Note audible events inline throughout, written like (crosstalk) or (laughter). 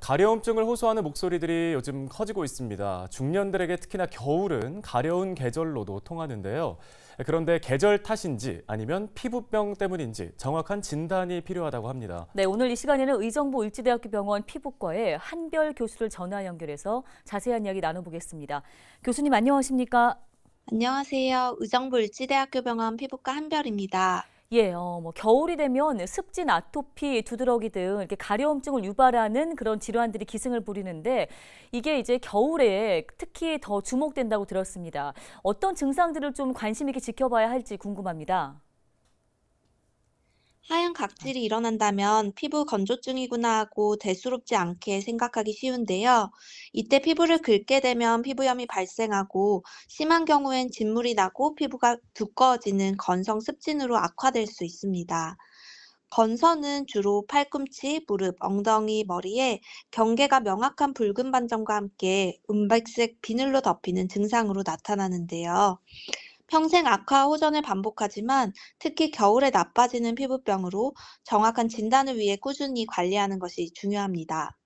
가려움증을 호소하는 목소리들이 요즘 커지고 있습니다. 중년들에게 특히나 겨울은 가려운 계절로도 통하는데요. 그런데 계절 탓인지 아니면 피부병 때문인지 정확한 진단이 필요하다고 합니다. 네, 오늘 이 시간에는 의정부 일지대학교 병원 피부과의 한별 교수를 전화 연결해서 자세한 이야기 나눠보겠습니다. 교수님 안녕하십니까? 안녕하세요. 의정부 일지대학교 병원 피부과 한별입니다. 예, 어, 뭐 겨울이 되면 습진, 아토피, 두드러기 등 이렇게 가려움증을 유발하는 그런 질환들이 기승을 부리는데 이게 이제 겨울에 특히 더 주목된다고 들었습니다. 어떤 증상들을 좀 관심 있게 지켜봐야 할지 궁금합니다. 각질이 일어난다면 피부 건조증이구나 하고 대수롭지 않게 생각하기 쉬운데요. 이때 피부를 긁게 되면 피부염이 발생하고 심한 경우엔 진물이 나고 피부가 두꺼워지는 건성 습진으로 악화될 수 있습니다. 건선은 주로 팔꿈치, 무릎, 엉덩이, 머리에 경계가 명확한 붉은 반점과 함께 은백색 비늘로 덮이는 증상으로 나타나는데요. 평생 악화 호전을 반복하지만 특히 겨울에 나빠지는 피부병으로 정확한 진단을 위해 꾸준히 관리하는 것이 중요합니다.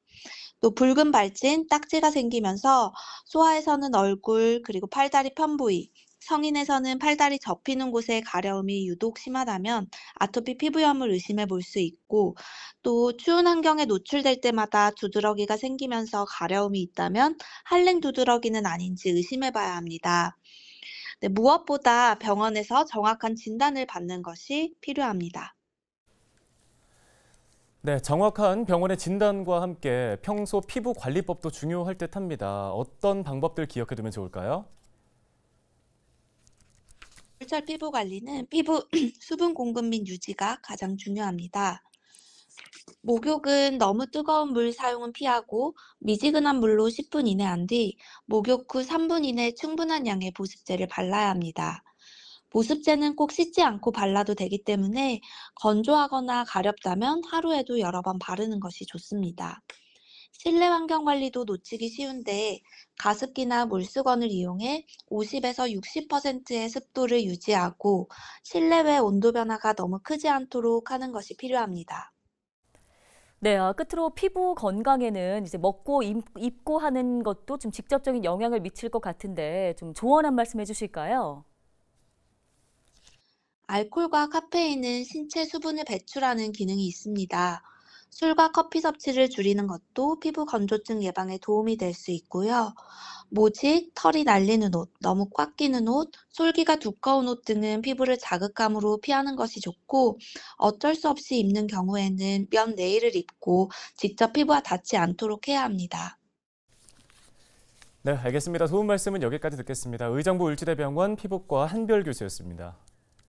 또 붉은 발진, 딱지가 생기면서 소아에서는 얼굴, 그리고 팔다리 편 부위, 성인에서는 팔다리 접히는 곳에 가려움이 유독 심하다면 아토피 피부염을 의심해 볼 수 있고 또 추운 환경에 노출될 때마다 두드러기가 생기면서 가려움이 있다면 한랭 두드러기는 아닌지 의심해 봐야 합니다. 네, 무엇보다 병원에서 정확한 진단을 받는 것이 필요합니다. 네, 정확한 병원의 진단과 함께 평소 피부 관리법도 중요할 듯합니다. 어떤 방법들 기억해두면 좋을까요? 겨철 피부 관리는 피부 (clears throat) 수분 공급 및 유지가 가장 중요합니다. 목욕은 너무 뜨거운 물 사용은 피하고 미지근한 물로 10분 이내 한 뒤 목욕 후 3분 이내 충분한 양의 보습제를 발라야 합니다. 보습제는 꼭 씻지 않고 발라도 되기 때문에 건조하거나 가렵다면 하루에도 여러 번 바르는 것이 좋습니다. 실내 환경 관리도 놓치기 쉬운데 가습기나 물수건을 이용해 50에서 60%의 습도를 유지하고 실내외 온도 변화가 너무 크지 않도록 하는 것이 필요합니다. 네, 아, 끝으로 피부 건강에는 이제 먹고 입, 고 하는 것도 좀 직접적인 영향을 미칠 것 같은데 좀 조언 한 말씀 해주실까요? 알코올과 카페인은 신체 수분을 배출하는 기능이 있습니다. 술과 커피 섭취를 줄이는 것도 피부 건조증 예방에 도움이 될 수 있고요. 모직, 털이 날리는 옷, 너무 꽉 끼는 옷, 솔기가 두꺼운 옷 등은 피부를 자극함으로 피하는 것이 좋고 어쩔 수 없이 입는 경우에는 면내일을 입고 직접 피부와 닿지 않도록 해야 합니다. 네, 알겠습니다. 도움 말씀은 여기까지 듣겠습니다. 의정부 을지대병원 피부과 한별 교수였습니다.